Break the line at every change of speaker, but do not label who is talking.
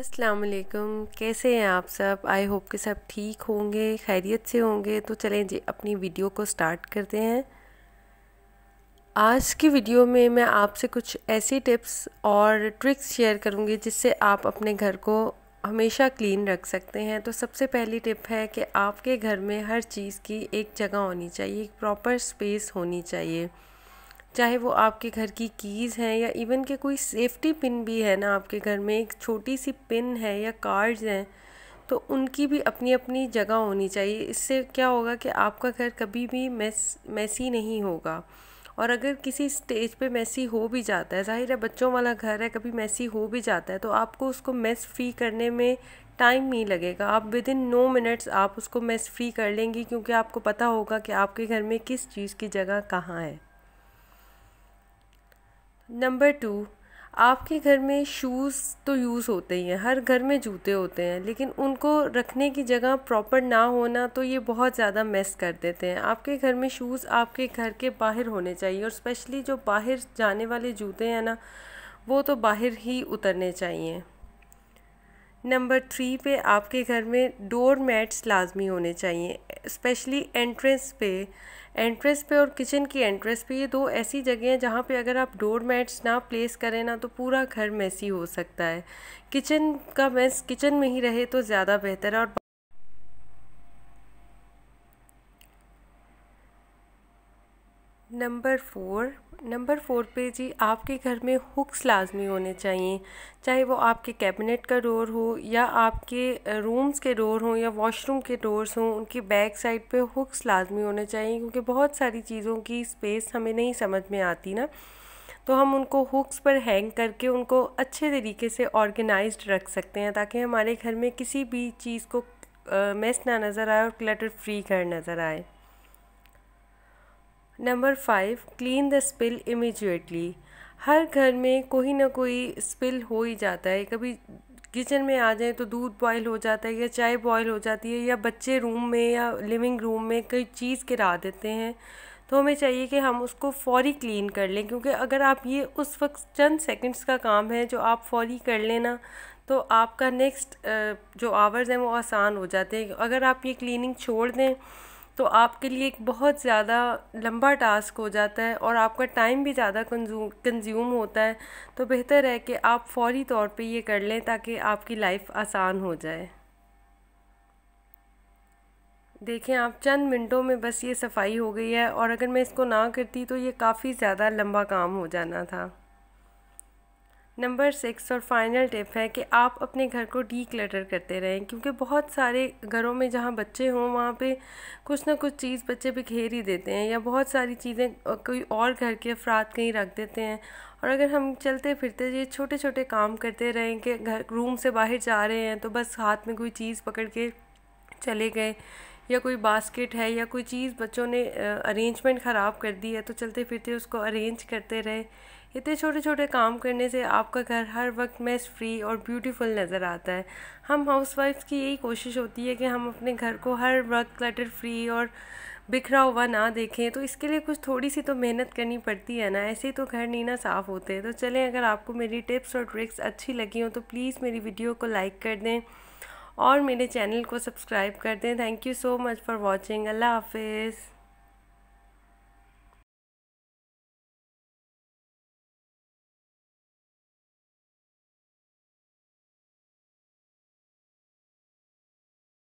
असलकुम कैसे हैं आप सब आई होप के सब ठीक होंगे खैरियत से होंगे तो चलें जी अपनी वीडियो को स्टार्ट करते हैं आज की वीडियो में मैं आपसे कुछ ऐसी टिप्स और ट्रिक्स शेयर करूंगी जिससे आप अपने घर को हमेशा क्लीन रख सकते हैं तो सबसे पहली टिप है कि आपके घर में हर चीज़ की एक जगह होनी चाहिए एक प्रॉपर स्पेस होनी चाहिए चाहे वो आपके घर की कीज़ हैं या इवन के कोई सेफ्टी पिन भी है ना आपके घर में एक छोटी सी पिन है या कार्ड्स हैं तो उनकी भी अपनी अपनी जगह होनी चाहिए इससे क्या होगा कि आपका घर कभी भी मैस मैसी नहीं होगा और अगर किसी स्टेज पे मैसी हो भी जाता है जाहिर है बच्चों वाला घर है कभी मैसी हो भी जाता है तो आपको उसको मैस फ्री करने में टाइम नहीं लगेगा आप विद इन नो मिनट्स आप उसको मैस फ्री कर लेंगी क्योंकि आपको पता होगा कि आपके घर में किस चीज़ की जगह कहाँ है नंबर टू आपके घर में शूज़ तो यूज़ होते ही हैं हर घर में जूते होते हैं लेकिन उनको रखने की जगह प्रॉपर ना होना तो ये बहुत ज़्यादा मेस कर देते हैं आपके घर में शूज़ आपके घर के बाहर होने चाहिए और स्पेशली जो बाहर जाने वाले जूते हैं ना वो तो बाहर ही उतरने चाहिए नंबर थ्री पे आपके घर में डोर मैट्स लाजमी होने चाहिए स्पेशली एंट्रेंस पे एंट्रेंस पे और किचन की एंट्रेंस पे ये दो ऐसी जगह हैं जहाँ पे अगर आप डोर मैट्स ना प्लेस करें ना तो पूरा घर मैसी हो सकता है किचन का मैस किचन में ही रहे तो ज़्यादा बेहतर है और नंबर फोर नंबर फोर पे जी आपके घर में हुक्स लाजमी होने चाहिए चाहे वो आपके कैबिनेट का डोर हो या आपके रूम्स के डोर हों या वॉशरूम के डोर्स हों उनकी बैक साइड पे हुक्स लाजमी होने चाहिए क्योंकि बहुत सारी चीज़ों की स्पेस हमें नहीं समझ में आती ना तो हम उनको हुक्स पर हैंग करके उनको अच्छे तरीके से ऑर्गेनाइज रख सकते हैं ताकि हमारे घर में किसी भी चीज़ को मेस ना नज़र आए और क्लटर फ्री घर नज़र आए number five clean the spill immediately हर घर में कोई ना कोई स्पिल हो ही जाता है कभी किचन में आ जाए तो दूध बॉयल हो जाता है या चाय बॉयल हो जाती है या बच्चे रूम में या लिविंग रूम में कोई चीज़ गिरा देते हैं तो हमें चाहिए कि हम उसको फौरी क्लीन कर लें क्योंकि अगर आप ये उस वक्त चंद सेकंड्स का काम है जो आप फौरी कर लेना तो आपका नेक्स्ट जो आवर्स हैं वो आसान हो जाते हैं अगर आप ये क्लीनिंग छोड़ दें तो आपके लिए एक बहुत ज़्यादा लंबा टास्क हो जाता है और आपका टाइम भी ज़्यादा कंज्यूम होता है तो बेहतर है कि आप फौरी तौर पे ये कर लें ताकि आपकी लाइफ आसान हो जाए देखें आप चंद मिनटों में बस ये सफाई हो गई है और अगर मैं इसको ना करती तो ये काफ़ी ज़्यादा लंबा काम हो जाना था नंबर सिक्स और फाइनल टिप है कि आप अपने घर को डी क्लटर करते रहें क्योंकि बहुत सारे घरों में जहाँ बच्चे हों वहाँ पे कुछ ना कुछ चीज़ बच्चे बिखेर ही देते हैं या बहुत सारी चीज़ें कोई और घर के अफराद कहीं रख देते हैं और अगर हम चलते फिरते ये छोटे छोटे काम करते रहें कि घर रूम से बाहर जा रहे हैं तो बस हाथ में कोई चीज़ पकड़ के चले गए या कोई बास्केट है या कोई चीज़ बच्चों ने अरेंजमेंट ख़राब कर दी है तो चलते फिरते उसको अरेंज करते रहे इतने छोटे छोटे काम करने से आपका घर हर वक्त मैस फ्री और ब्यूटीफुल नज़र आता है हम हाउसवाइफ्स की यही कोशिश होती है कि हम अपने घर को हर वक्त क्लटर फ्री और बिखरा हुआ ना देखें तो इसके लिए कुछ थोड़ी सी तो मेहनत करनी पड़ती है ना ऐसे ही तो घर नहीं ना साफ़ होते तो चलें अगर आपको मेरी टिप्स और ट्रिक्स अच्छी लगी हो तो प्लीज़ मेरी वीडियो को लाइक कर दें और मेरे चैनल को सब्सक्राइब कर दें thank you so much for watching अल्लाह हाफिज़